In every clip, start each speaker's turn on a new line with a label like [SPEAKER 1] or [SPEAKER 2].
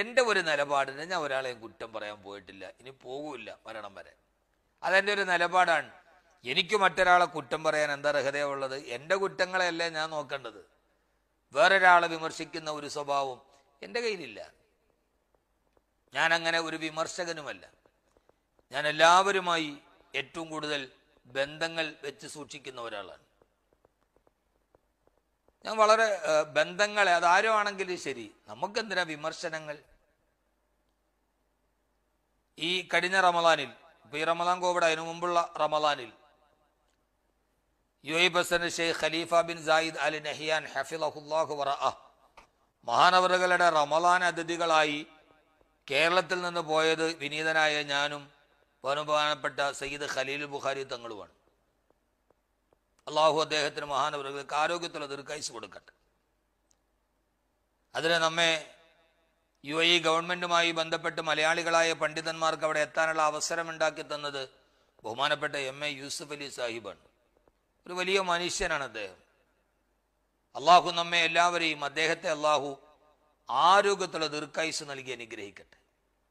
[SPEAKER 1] എൻ്റെ ഒരു നിലപാടിന് ഞാൻ ഒരാളെയും കുറ്റം പറയാൻ പോയിട്ടില്ല ഇനി പോകില്ല മരണം വരെ അതെൻ്റെ ഒരു നിലപാടാണ് എനിക്ക് മറ്റൊരാളെ കുറ്റം പറയാൻ എന്താ അർഹതയുള്ളത് എൻ്റെ കുറ്റങ്ങളെയല്ലേ ഞാൻ നോക്കേണ്ടത് വേറൊരാളെ വിമർശിക്കുന്ന ഒരു സ്വഭാവം എൻ്റെ കയ്യിലില്ല ഞാൻ അങ്ങനെ ഒരു വിമർശകനുമല്ല ഞാൻ എല്ലാവരുമായി ഏറ്റവും കൂടുതൽ ബന്ധങ്ങൾ വെച്ച് സൂക്ഷിക്കുന്ന ഒരാളാണ് ഞാൻ വളരെ ബന്ധങ്ങളെ അതാരോ ആണെങ്കിലും ശരി നമുക്കെന്തിനാ വിമർശനങ്ങൾ ഈ കഴിഞ്ഞ റമദാനിൽ ഇപ്പൊ ഈ റമദാൻ കോവിഡ് അതിനു മുമ്പുള്ള റമദാനിൽ U A president Sheikh Khalifa bin Zayed Al Nahyan ഹഫിലഹുല്ലാഹു വറ മഹാനവറുകളുടെ റമദാൻ അതിഥികളായി കേരളത്തിൽ നിന്ന് പോയത് വിനീതനായ ഞാനും ബഹുമാനപ്പെട്ട സയ്യിദ് ഖലീൽ ബുഖാരി തങ്ങളുമാണ് അള്ളാഹു അദ്ദേഹത്തിന് മഹാനവർക്ക് ആരോഗ്യത്തിലുള്ള ദീർഘായുസ് കൊടുക്കട്ടെ അതിന് നമ്മെ യു എ ഗവൺമെന്റുമായി ബന്ധപ്പെട്ട് മലയാളികളായ പണ്ഡിതന്മാർക്ക് അവിടെ എത്താനുള്ള അവസരം ഉണ്ടാക്കി തന്നത് ബഹുമാനപ്പെട്ട എം എ യൂസുഫ് അലി സാഹിബാണ് ഒരു വലിയ മനുഷ്യനാണ് അദ്ദേഹം അള്ളാഹു നമ്മെ എല്ലാവരെയും അദ്ദേഹത്തെ അള്ളാഹു ആരോഗ്യത്തിലുള്ള ദീർഘായുസ് നൽകി അനുഗ്രഹിക്കട്ടെ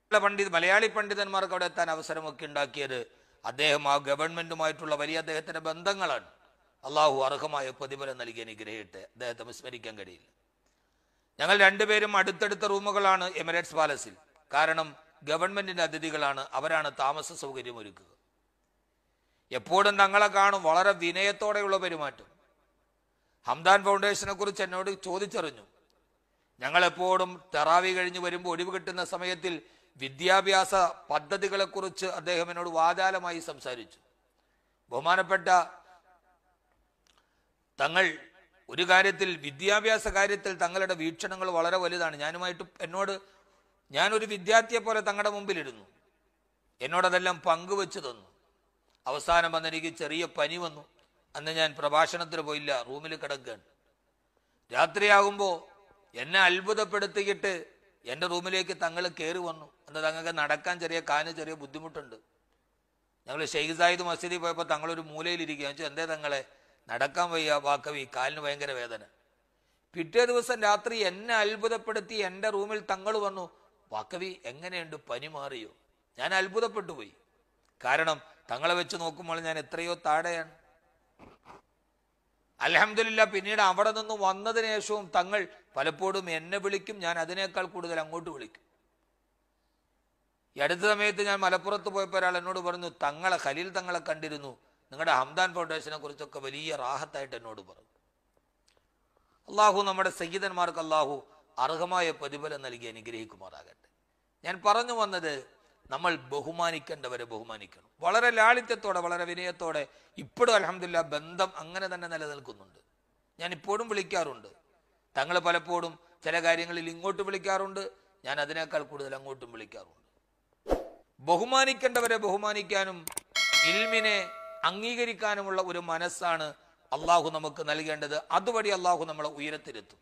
[SPEAKER 1] പല പണ്ഡിത മലയാളി പണ്ഡിതന്മാർക്ക് അവിടെ എത്താൻ അവസരമൊക്കെ ഉണ്ടാക്കിയത് അദ്ദേഹം ആ ഗവൺമെന്റുമായിട്ടുള്ള വലിയ അദ്ദേഹത്തിന്റെ ബന്ധങ്ങളാണ് അള്ളാഹു അർഹമായ പ്രതിഫലം നൽകി അനുഗ്രഹിട്ട് അദ്ദേഹത്തെ വിസ്മരിക്കാൻ കഴിയില്ല ഞങ്ങൾ രണ്ടുപേരും അടുത്തടുത്ത റൂമുകളാണ് എമിറേറ്റ്സ് പാലസിൽ കാരണം ഗവൺമെന്റിന്റെ അതിഥികളാണ് അവരാണ് താമസ സൗകര്യം ഒരുക്കുക എപ്പോഴും തങ്ങളെ കാണും വളരെ വിനയത്തോടെയുള്ള പെരുമാറ്റം ഹംദാൻ ഫൗണ്ടേഷനെ കുറിച്ച് എന്നോട് ചോദിച്ചറിഞ്ഞു ഞങ്ങളെപ്പോഴും തെറാവി കഴിഞ്ഞ് വരുമ്പോൾ ഒഴിവ് കിട്ടുന്ന സമയത്തിൽ വിദ്യാഭ്യാസ പദ്ധതികളെക്കുറിച്ച് അദ്ദേഹം എന്നോട് വാചാലമായി സംസാരിച്ചു ബഹുമാനപ്പെട്ട തങ്ങൾ ഒരു കാര്യത്തിൽ വിദ്യാഭ്യാസ കാര്യത്തിൽ തങ്ങളുടെ വീക്ഷണങ്ങൾ വളരെ വലുതാണ് ഞാനുമായിട്ട് എന്നോട് ഞാനൊരു വിദ്യാർത്ഥിയെ പോലെ തങ്ങളുടെ മുമ്പിലിരുന്നു എന്നോടതെല്ലാം പങ്കുവെച്ചു തന്നു അവസാനം വന്ന എനിക്ക് ചെറിയ പനി വന്നു അന്ന് ഞാൻ പ്രഭാഷണത്തിന് പോയില്ല റൂമിൽ കിടക്കുകയാണ് രാത്രിയാകുമ്പോൾ എന്നെ അത്ഭുതപ്പെടുത്തിയിട്ട് എൻ്റെ റൂമിലേക്ക് തങ്ങൾ കയറി വന്നു അന്ന് തങ്ങൾക്ക് നടക്കാൻ ചെറിയ കാന് ചെറിയ ബുദ്ധിമുട്ടുണ്ട് ഞങ്ങൾ ഷെയ്ഖ് സായിദ് മസ്ജിദിൽ പോയപ്പോൾ തങ്ങളൊരു മൂലയിലിരിക്കുകയാണ് എന്താ തങ്ങളെ നടക്കാൻ വയ്യ വാക്കവി കാലിന് ഭയങ്കര വേദന പിറ്റേ ദിവസം രാത്രി എന്നെ അത്ഭുതപ്പെടുത്തി എൻ്റെ റൂമിൽ തങ്ങൾ വന്നു വാക്കവി എങ്ങനെയുണ്ട് പനി മാറിയോ ഞാൻ അത്ഭുതപ്പെട്ടു പോയി കാരണം തങ്ങളെ വെച്ച് നോക്കുമ്പോൾ ഞാൻ എത്രയോ താഴെയാണ് അലഹമില്ല പിന്നീട് അവിടെ നിന്ന് വന്നതിന് ശേഷവും തങ്ങൾ പലപ്പോഴും എന്നെ വിളിക്കും ഞാൻ അതിനേക്കാൾ കൂടുതൽ അങ്ങോട്ട് വിളിക്കും ഈ അടുത്ത സമയത്ത് ഞാൻ മലപ്പുറത്ത് പോയപ്പോൾ ഒരാൾ എന്നോട് പറഞ്ഞു തങ്ങളെ ഖലീൽ തങ്ങളെ കണ്ടിരുന്നു നിങ്ങളുടെ ഹംദാൻ ഫൗണ്ടേഷനെ കുറിച്ചൊക്കെ വലിയ റാഹത്തായിട്ട് എന്നോട് പറഞ്ഞു അള്ളാഹു നമ്മുടെ സഹിതന്മാർക്ക് അള്ളാഹു അർഹമായ പ്രതിഫലം നൽകി അനുഗ്രഹിക്കുമാറാകട്ടെ ഞാൻ പറഞ്ഞു വന്നത് നമ്മൾ ബഹുമാനിക്കേണ്ടവരെ ബഹുമാനിക്കണം വളരെ ലാളിത്യത്തോടെ വളരെ വിനയത്തോടെ ഇപ്പോഴും അലഹമില്ല ബന്ധം അങ്ങനെ തന്നെ നിലനിൽക്കുന്നുണ്ട് ഞാൻ ഇപ്പോഴും വിളിക്കാറുണ്ട് തങ്ങൾ പലപ്പോഴും ചില കാര്യങ്ങളിൽ ഇങ്ങോട്ട് വിളിക്കാറുണ്ട് ഞാൻ അതിനേക്കാൾ കൂടുതൽ അങ്ങോട്ടും വിളിക്കാറുണ്ട് ബഹുമാനിക്കേണ്ടവരെ ബഹുമാനിക്കാനും ഇൽമിനെ അംഗീകരിക്കാനുമുള്ള ഒരു മനസ്സാണ് അള്ളാഹു നമുക്ക് നൽകേണ്ടത് അതുവഴി അള്ളാഹു നമ്മളെ ഉയരത്തിലെത്തും